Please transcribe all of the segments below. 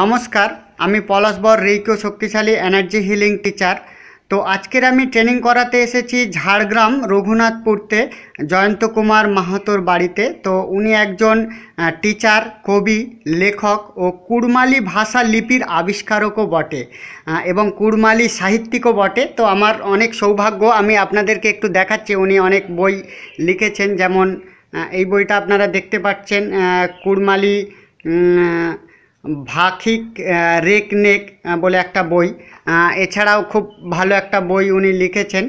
নমস্কার আমি পলাশ বর রেইকো শক্তিশালী এনার্জি হিলিং টিচার তো আজকের আমি ট্রেনিং করাতে এসেছি ঝাড়গ্রাম রঘুনাথপুরতে জয়ন্ত কুমার মাহাতোর বাড়িতে তো উনি একজন টিচার কবি লেখক ও কুড়মালি ভাষা লিপির আবিষ্কারকও বটে এবং কুড়মালি সাহিত্যিকও বটে তো আমার অনেক সৌভাগ্য আমি আপনাদেরকে একটু দেখাচ্ছি উনি অনেক বই লিখেছেন যেমন এই বইটা আপনারা দেখতে পাচ্ছেন কুড়মালি ভাখিক রেকনেক বলে একটা বই এছাড়াও খুব ভালো একটা বই উনি লিখেছেন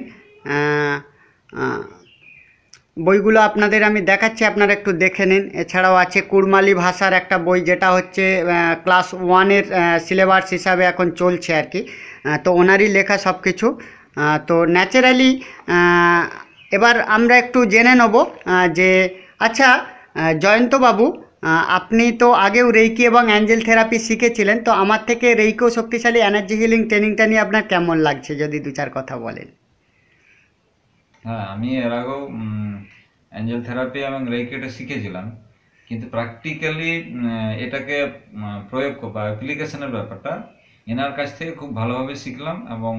বইগুলো আপনাদের আমি দেখাচ্ছি আপনারা একটু দেখে নিন এছাড়াও আছে কুরমালি ভাষার একটা বই যেটা হচ্ছে ক্লাস ওয়ানের সিলেবাস হিসাবে এখন চলছে আর কি তো ওনারই লেখা সব কিছু তো ন্যাচারালি এবার আমরা একটু জেনে নেব যে আচ্ছা জয়ন্তবাবু আপনি তো আগেও রেইকি এবং অ্যাঞ্জেল থেরাপি শিখেছিলেন তো আমার থেকে রেইকো শক্তিশালী এনার্জি হিলিং ট্রেনিংটা নিয়ে আপনার কেমন লাগছে যদি দু চার কথা বলেন হ্যাঁ আমি এর আগেও অ্যাঞ্জেল থেরাপি এবং রেইকিটা শিখেছিলাম কিন্তু প্র্যাকটিক্যালি এটাকে প্রয়োগ বা অ্যাপ্লিকেশনের ব্যাপারটা এনার কাছ থেকে খুব ভালোভাবে শিখলাম এবং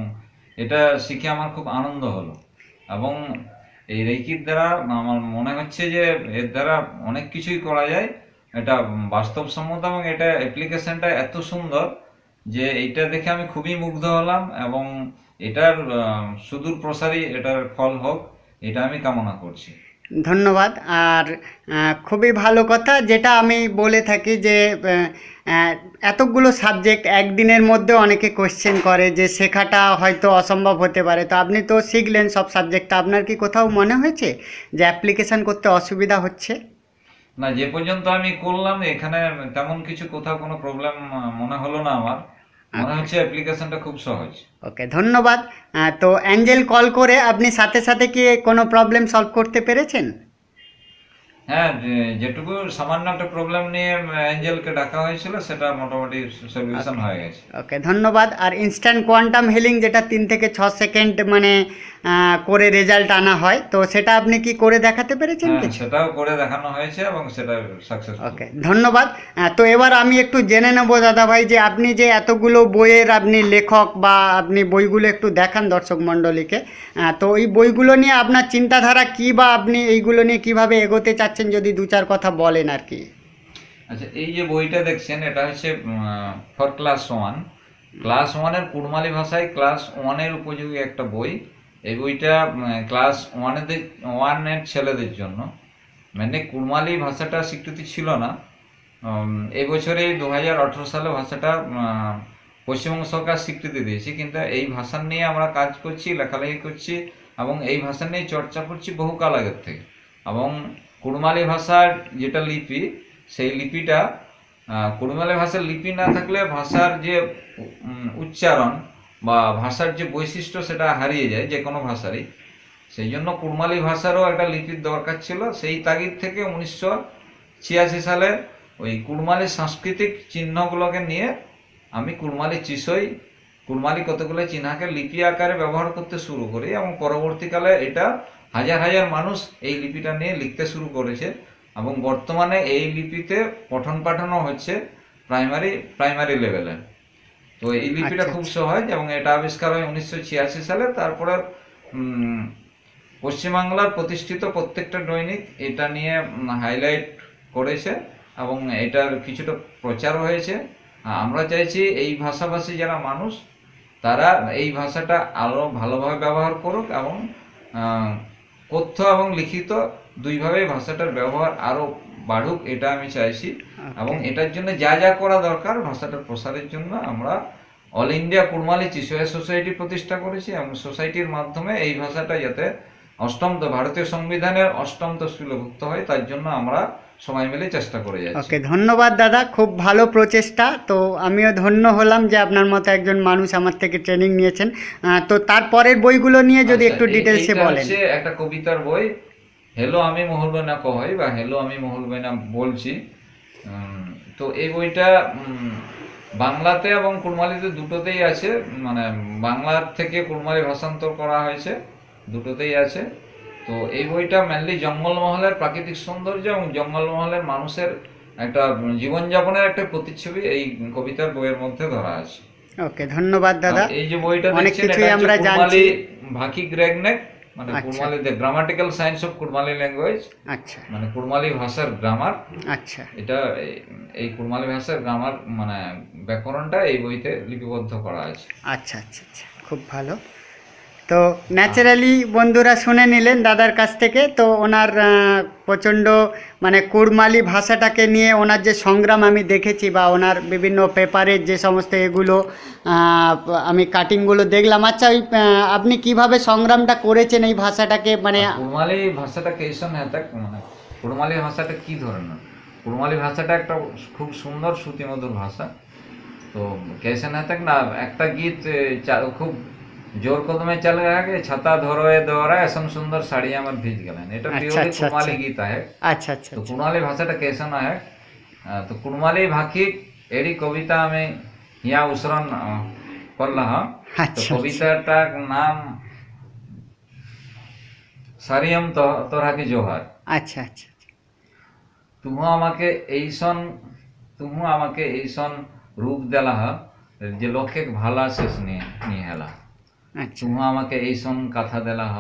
এটা শিখে আমার খুব আনন্দ হলো এবং এই রেইকির দ্বারা আমার মনে হচ্ছে যে এর দ্বারা অনেক কিছুই করা যায় এটা বাস্তবসম্মত এবং এটা অ্যাপ্লিকেশনটা এত সুন্দর যে এটা দেখে আমি খুবই মুগ্ধ হলাম এবং এটার সুদূর প্রসারী এটার ফল হোক এটা আমি কামনা করছি ধন্যবাদ আর খুবই ভালো কথা যেটা আমি বলে থাকি যে এতগুলো সাবজেক্ট একদিনের মধ্যে অনেকে কোশ্চেন করে যে শেখাটা হয়তো অসম্ভব হতে পারে তো আপনি তো শিখলেন সব সাবজেক্টটা আপনার কি কোথাও মনে হয়েছে যে অ্যাপ্লিকেশান করতে অসুবিধা হচ্ছে না যে পর্যন্ত আমি করলাম এখানে তেমন কিছু কোথাও কোনো প্রবলেম মনে হলো না আমার মনে আচ্ছা। হচ্ছে অ্যাপ্লিকেশনটা খুব সহজ ওকে ধন্যবাদ তো অ্যাঞ্জেল কল করে আপনি সাথে সাথে কি কোনো প্রবলেম সলভ করতে পেরেছেন হ্যাঁ যেটুকু সামান্য একটা প্রবলেম নিয়ে অ্যাঞ্জেলকে ডাকা হয়েছিল সেটা মোটামুটি সলিউশন হয়ে গেছে ওকে ধন্যবাদ আর ইনস্ট্যান্ট কোয়ান্টাম হিলিং যেটা তিন থেকে ছ সেকেন্ড মানে করে রেজাল্ট আনা হয় তো সেটা আপনি কি করে দেখাতে পেরেছেন হ্যাঁ, কি সেটাও করে দেখানো হয়েছে এবং সেটা সাকসেস ওকে ধন্যবাদ তো এবার আমি একটু জেনে নেব দাদা ভাই যে আপনি যে এতগুলো বইয়ের আপনি লেখক বা আপনি বইগুলো একটু দেখান দর্শক মণ্ডলীকে তো এই বইগুলো নিয়ে আপনার চিন্তাধারা কি বা আপনি এইগুলো নিয়ে কিভাবে এগোতে চাচ্ছেন যদি দু চার কথা বলেন আর কি আচ্ছা এই যে বইটা দেখছেন এটা হচ্ছে ফর ক্লাস ওয়ান ক্লাস ওয়ানের কুড়মালি ভাষায় ক্লাস ওয়ানের উপযোগী একটা বই এই বইটা ক্লাস ওয়ানেদের ওয়ানের ছেলেদের জন্য মানে কুড়মালি ভাষাটা স্বীকৃতি ছিল না এই বছরে দু সালে ভাষাটা পশ্চিমবঙ্গ সরকার স্বীকৃতি দিয়েছে কিন্তু এই ভাষা নিয়ে আমরা কাজ করছি লেখালেখি করছি এবং এই ভাষা নিয়ে চর্চা করছি কাল আগের থেকে এবং কুড়মালি ভাষার যেটা লিপি সেই লিপিটা কুড়মালি ভাষার লিপি না থাকলে ভাষার যে উচ্চারণ বা ভাষার যে বৈশিষ্ট্য সেটা হারিয়ে যায় যে কোনো ভাষারই সেই জন্য কুড়মালি ভাষারও একটা লিপির দরকার ছিল সেই তাগিদ থেকে উনিশশো ছিয়াশি সালে ওই কুড়মালি সাংস্কৃতিক চিহ্নগুলোকে নিয়ে আমি কুড়মালি চিসই কুড়মালি কতগুলো চিহ্নকে লিপি আকারে ব্যবহার করতে শুরু করি এবং পরবর্তীকালে এটা হাজার হাজার মানুষ এই লিপিটা নিয়ে লিখতে শুরু করেছে এবং বর্তমানে এই লিপিতে পঠন পাঠানো হচ্ছে প্রাইমারি প্রাইমারি লেভেলে তো এই লিপিটা আচ্ছা, খুব আচ্ছা। সহজ এবং এটা আবিষ্কার হয় উনিশশো সালে তারপরে পশ্চিমবাংলার প্রতিষ্ঠিত প্রত্যেকটা দৈনিক এটা নিয়ে হাইলাইট করেছে এবং এটার কিছুটা প্রচার হয়েছে আমরা চাইছি এই ভাষাভাষী যারা মানুষ তারা এই ভাষাটা আরও ভালোভাবে ব্যবহার করুক এবং কথ্য এবং লিখিত দুইভাবেই ভাষাটার ব্যবহার আরও বাড়ুক এটা আমি চাইছি এবং এটার জন্য যা যা করা দরকার ভাষাটার প্রসারের জন্য আমরা অল ইন্ডিয়া কুরমালি চিসয়া সোসাইটি প্রতিষ্ঠা করেছি এবং সোসাইটির মাধ্যমে এই ভাষাটা যাতে অষ্টমত ভারতীয় সংবিধানের তো শিলভুক্ত হয় তার জন্য আমরা সবাই মিলে চেষ্টা করে যাচ্ছি ওকে ধন্যবাদ দাদা খুব ভালো প্রচেষ্টা তো আমিও ধন্য হলাম যে আপনার মতো একজন মানুষ আমার থেকে ট্রেনিং নিয়েছেন তো তারপরের বইগুলো নিয়ে যদি আচ্ছা, একটু ডিটেলসে বলেন একটা কবিতার বই হেলো আমি মহলবেনা কহই বা হেলো আমি মহলবেনা বলছি তো এই বইটা বাংলাতে এবং কুরমালিতে দুটোতেই আছে মানে বাংলার থেকে কুরমালি ভাষান্তর করা হয়েছে দুটোতেই আছে তো এই বইটা মেনলি জঙ্গলমহলের প্রাকৃতিক সৌন্দর্য এবং জঙ্গলমহলের মানুষের একটা জীবনযাপনের একটা প্রতিচ্ছবি এই কবিতার বইয়ের মধ্যে ধরা আছে ওকে ধন্যবাদ দাদা এই যে বইটা অনেক কিছুই আমরা জানছি ভাকি গ্রেগনেক মানে কুরমালিতে grammatical science of Kurmali language আচ্ছা মানে কুড়মালি ভাষার গ্রামার আচ্ছা এটা এই কুড়মালি ভাষার গ্রামার মানে ব্যাকরণটা এই বইতে লিপিবদ্ধ করা আছে আচ্ছা আচ্ছা আচ্ছা খুব ভালো তো ন্যাচারালি বন্ধুরা শুনে নিলেন দাদার কাছ থেকে তো ওনার প্রচণ্ড মানে কুড়মালি ভাষাটাকে নিয়ে ওনার যে সংগ্রাম আমি দেখেছি বা ওনার বিভিন্ন পেপারের যে সমস্ত এগুলো আমি কাটিংগুলো দেখলাম আচ্ছা ওই আপনি কিভাবে সংগ্রামটা করেছেন এই ভাষাটাকে মানে কুড়মালি ভাষাটাকে এইসব মানে কুড়মালি ভাষাটা কী ধরনের কুড়মালি ভাষাটা একটা খুব সুন্দর শ্রুতিমধুর ভাষা তো কেসেন হ্যাঁ না একটা গীত খুব জোর কদমে চলে আগে ছাতা ধরোয়ে দৌড়ায় এসম সুন্দর শাড়ি আমার ভিজ গেলেন এটা পিওরলি কুমালি গীত আহে আচ্ছা আচ্ছা তো কুমালি ভাষাটা কেসন আহে তো কুমালি ভাকি এরি কবিতা আমি ইয়া উসরণ করলাম তো কবিতাটার নাম সারিয়াম তো তোরা কি জোহার আচ্ছা আচ্ছা তুমু আমাকে এইসন তুমু আমাকে এইসন রূপ দেলা যে লক্ষ্যে ভালা শেষ নিয়ে নিয়ে হেলা আচ্ছা। তুমি আমাকে এই সন কথা দেলা হ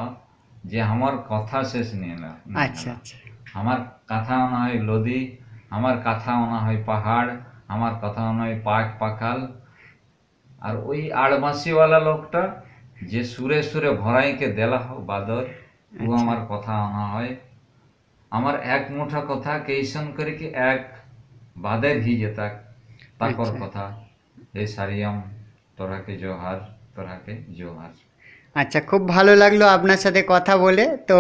যে আমার কথা শেষ নিয়ে না আচ্ছা আচ্ছা আমার কথা আনা হয় নদী আমার কথা আনা হয় পাহাড় আমার কথা আনা হয় পাক পাকাল আর ওই আড়মাসিওয়ালা লোকটা যে সুরে সুরে ভরাইকে দেলা হোক বাদর ও আচ্ছা। আমার কথা আনা হয় আমার এক মুঠা কথা কেইসন করে কি এক বাদের ভিজে যেতাক তাকর আচ্ছা। কথা এই সারিয়াম তোরাকে জোহার তোরাকে জোহার আচ্ছা খুব ভালো লাগলো আপনার সাথে কথা বলে তো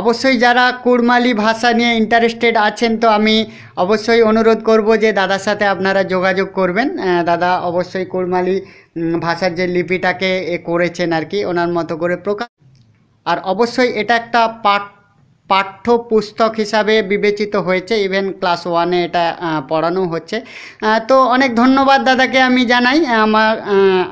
অবশ্যই যারা কুরমালি ভাষা নিয়ে ইন্টারেস্টেড আছেন তো আমি অবশ্যই অনুরোধ করব যে দাদার সাথে আপনারা যোগাযোগ করবেন দাদা অবশ্যই কুরমালি ভাষার যে লিপিটাকে এ করেছেন আর কি ওনার মতো করে প্রকাশ আর অবশ্যই এটা একটা পাঠ পাঠ্যপুস্তক হিসাবে বিবেচিত হয়েছে ইভেন ক্লাস ওয়ানে এটা পড়ানো হচ্ছে তো অনেক ধন্যবাদ দাদাকে আমি জানাই আমার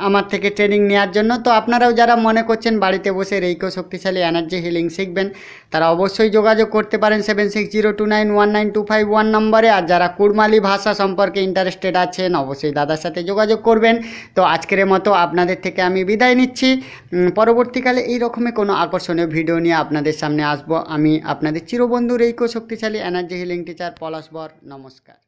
আমার থেকে ট্রেনিং নেওয়ার জন্য তো আপনারাও যারা মনে করছেন বাড়িতে বসে রেইকো শক্তিশালী এনার্জি হিলিং শিখবেন তারা অবশ্যই যোগাযোগ করতে পারেন seven six zero two nine one nine two five one নম্বরে আর যারা কুড়মালি ভাষা সম্পর্কে ইন্টারেস্টেড আছেন অবশ্যই দাদার সাথে যোগাযোগ করবেন তো আজকের মতো আপনাদের থেকে আমি বিদায় নিচ্ছি পরবর্তীকালে এই রকমের কোনো আকর্ষণীয় ভিডিও নিয়ে আপনাদের সামনে আসবো আমি আপনাদের চিরবন্ধুর এই শক্তিশালী এনার্জি হিলিং টিচার পলাশ বর নমস্কার